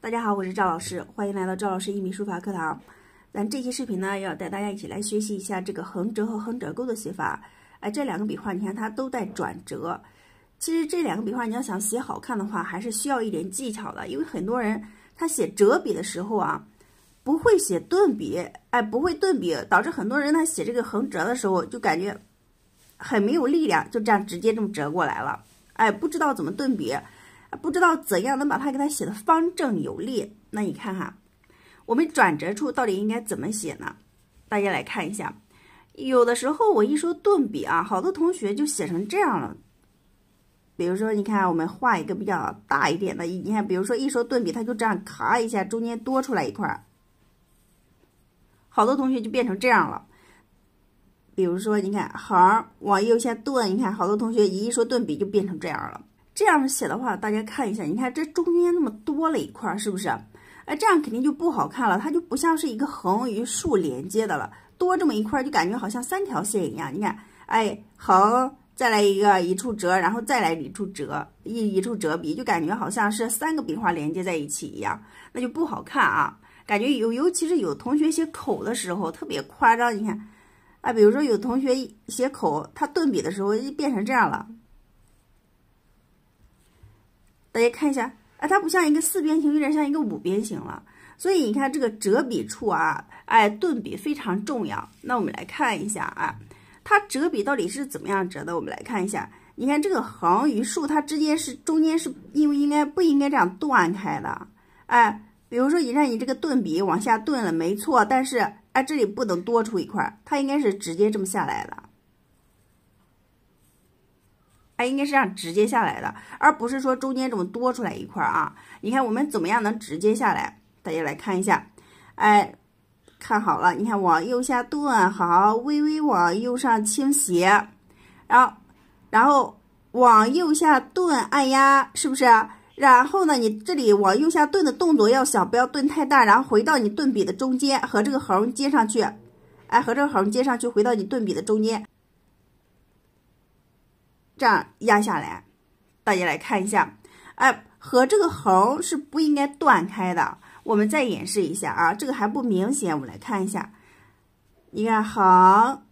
大家好，我是赵老师，欢迎来到赵老师一米书法课堂。咱这期视频呢，要带大家一起来学习一下这个横折和横折钩的写法。哎，这两个笔画，你看它都带转折。其实这两个笔画，你要想写好看的话，还是需要一点技巧的。因为很多人他写折笔的时候啊，不会写顿笔，哎，不会顿笔，导致很多人呢写这个横折的时候，就感觉很没有力量，就这样直接这么折过来了。哎，不知道怎么顿笔。不知道怎样能把它给它写的方正有力。那你看哈，我们转折处到底应该怎么写呢？大家来看一下。有的时候我一说顿笔啊，好多同学就写成这样了。比如说，你看我们画一个比较大一点的，你看，比如说一说顿笔，它就这样咔一下，中间多出来一块。好多同学就变成这样了。比如说，你看横往右下顿，你看好多同学一说顿笔就变成这样了。这样写的话，大家看一下，你看这中间那么多了一块，是不是？哎，这样肯定就不好看了，它就不像是一个横与竖连接的了，多这么一块，就感觉好像三条线一样。你看，哎，横，再来一个一处折，然后再来一处折，一一处折笔，就感觉好像是三个笔画连接在一起一样，那就不好看啊。感觉有，尤其是有同学写口的时候特别夸张。你看，啊，比如说有同学写口，他顿笔的时候就变成这样了。大家看一下，哎，它不像一个四边形，有点像一个五边形了。所以你看这个折笔处啊，哎，顿笔非常重要。那我们来看一下啊，它折笔到底是怎么样折的？我们来看一下，你看这个横与竖它之间是中间是应不应该不应该这样断开的？哎，比如说你看你这个顿笔往下顿了，没错，但是哎这里不能多出一块，它应该是直接这么下来的。它应该是这样直接下来的，而不是说中间这么多出来一块啊！你看我们怎么样能直接下来？大家来看一下，哎，看好了，你看往右下顿好，微微往右上倾斜，然后，然后往右下顿按压，是不是？然后呢，你这里往右下顿的动作要小，不要顿太大，然后回到你顿笔的中间和这个横接上去，哎，和这个横接上去，回到你顿笔的中间。这样压下来，大家来看一下，哎，和这个横是不应该断开的。我们再演示一下啊，这个还不明显，我们来看一下。你看横，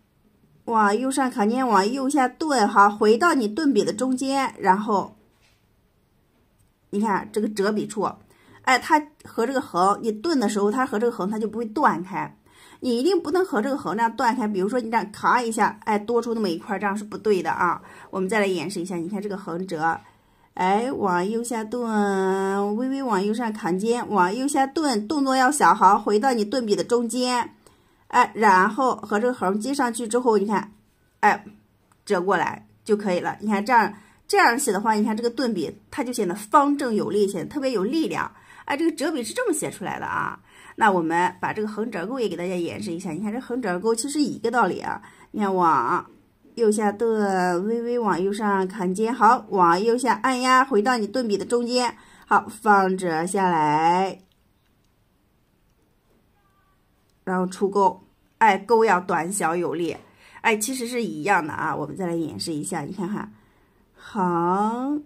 往右上扛肩，往右下顿，好，回到你顿笔的中间，然后你看这个折笔处，哎，它和这个横，你顿的时候，它和这个横，它就不会断开。你一定不能和这个横这样断开，比如说你这样咔一下，哎，多出那么一块，这样是不对的啊。我们再来演示一下，你看这个横折，哎，往右下顿，微微往右上扛肩，往右下顿，动作要小好，回到你顿笔的中间，哎，然后和这个横接上去之后，你看，哎，折过来就可以了。你看这样这样写的话，你看这个顿笔，它就显得方正有力，显得特别有力量。哎，这个折笔是这么写出来的啊？那我们把这个横折钩也给大家演示一下。你看这横折钩其实一个道理啊。你看往右下顿，微微往右上砍肩，好，往右下按压，回到你顿笔的中间，好，放折下来，然后出钩。哎，钩要短小有力。哎，其实是一样的啊。我们再来演示一下，你看哈，横，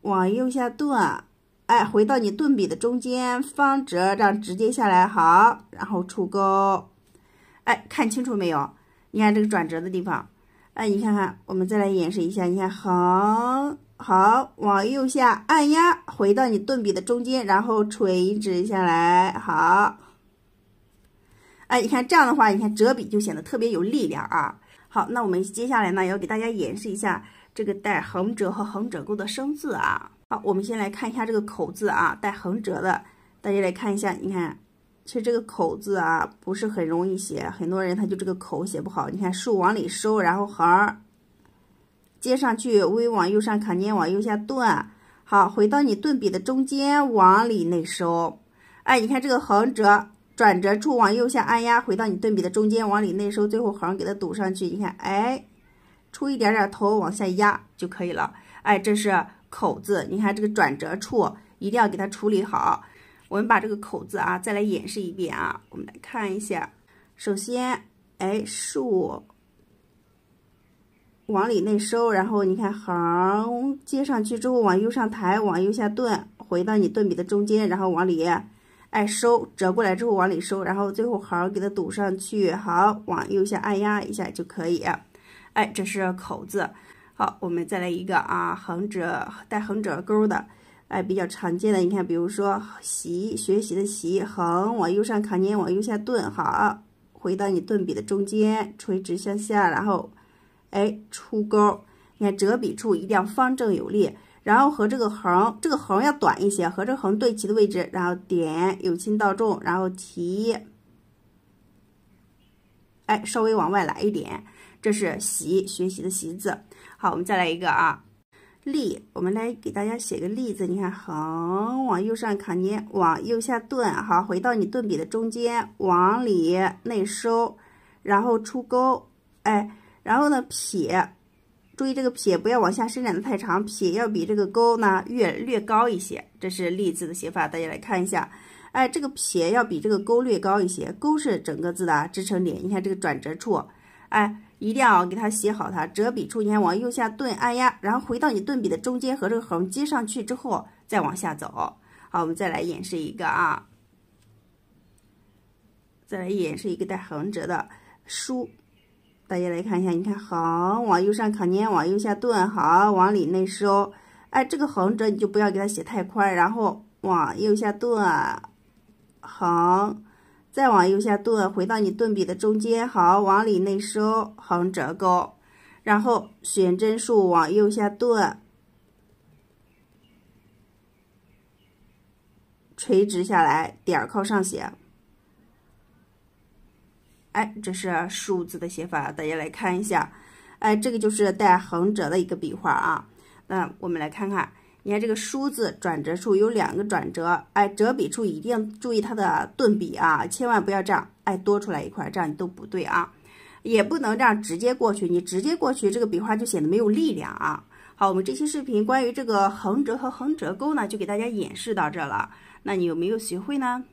往右下顿。哎，回到你顿笔的中间，方折，这样直接下来好，然后出钩。哎，看清楚没有？你看这个转折的地方。哎，你看看，我们再来演示一下。你看横，好，往右下按压，回到你顿笔的中间，然后垂直下来好。哎，你看这样的话，你看折笔就显得特别有力量啊。好，那我们接下来呢，要给大家演示一下这个带横折和横折钩的生字啊。好，我们先来看一下这个口字啊，带横折的。大家来看一下，你看，其实这个口字啊不是很容易写，很多人他就这个口写不好。你看，竖往里收，然后横接上去，微往右上卡念往右下顿。好，回到你顿笔的中间往里内收。哎，你看这个横折转折处往右下按压，回到你顿笔的中间往里内收，最后横给它堵上去。你看，哎，出一点点头往下压就可以了。哎，这是。口字，你看这个转折处一定要给它处理好。我们把这个口字啊再来演示一遍啊，我们来看一下。首先，哎，竖往里内收，然后你看横接上去之后，往右上抬，往右下顿，回到你顿笔的中间，然后往里哎收，折过来之后往里收，然后最后横给它堵上去，好，往右下按压一下就可以。哎，这是口字。好，我们再来一个啊，横折带横折钩的，哎，比较常见的。你看，比如说“习”学习的“习”，横往右上扛，肩，往右下顿。好，回到你顿笔的中间，垂直向下，然后，哎，出钩。你看折笔处一定要方正有力，然后和这个横，这个横要短一些，和这个横对齐的位置，然后点由轻到重，然后提，哎，稍微往外来一点。这是习学习的习字，好，我们再来一个啊，例，我们来给大家写个例子。你看横往右上卡捏，往右下顿，好，回到你顿笔的中间，往里内收，然后出钩，哎，然后呢撇，注意这个撇不要往下伸展的太长，撇要比这个钩呢略略高一些。这是例字的写法，大家来看一下，哎，这个撇要比这个钩略高一些，钩是整个字的支撑点，你看这个转折处，哎。一定要给它写好，它折笔出尖往右下顿按压，然后回到你顿笔的中间和这个横接上去之后再往下走。好，我们再来演示一个啊，再来演示一个带横折的“书”，大家来看一下，你看横往右上扛，捏往右下顿，好，往里内收。哎，这个横折你就不要给它写太宽，然后往右下顿，横。再往右下顿，回到你顿笔的中间，好，往里内收，横折钩，然后悬针竖，往右下顿，垂直下来，点儿靠上写。哎，这是数字的写法，大家来看一下。哎，这个就是带横折的一个笔画啊。那我们来看看。你看这个“书”字转折处有两个转折，哎，折笔处一定注意它的顿笔啊，千万不要这样，哎，多出来一块，这样你都不对啊，也不能这样直接过去，你直接过去这个笔画就显得没有力量啊。好，我们这期视频关于这个横折和横折钩呢，就给大家演示到这了，那你有没有学会呢？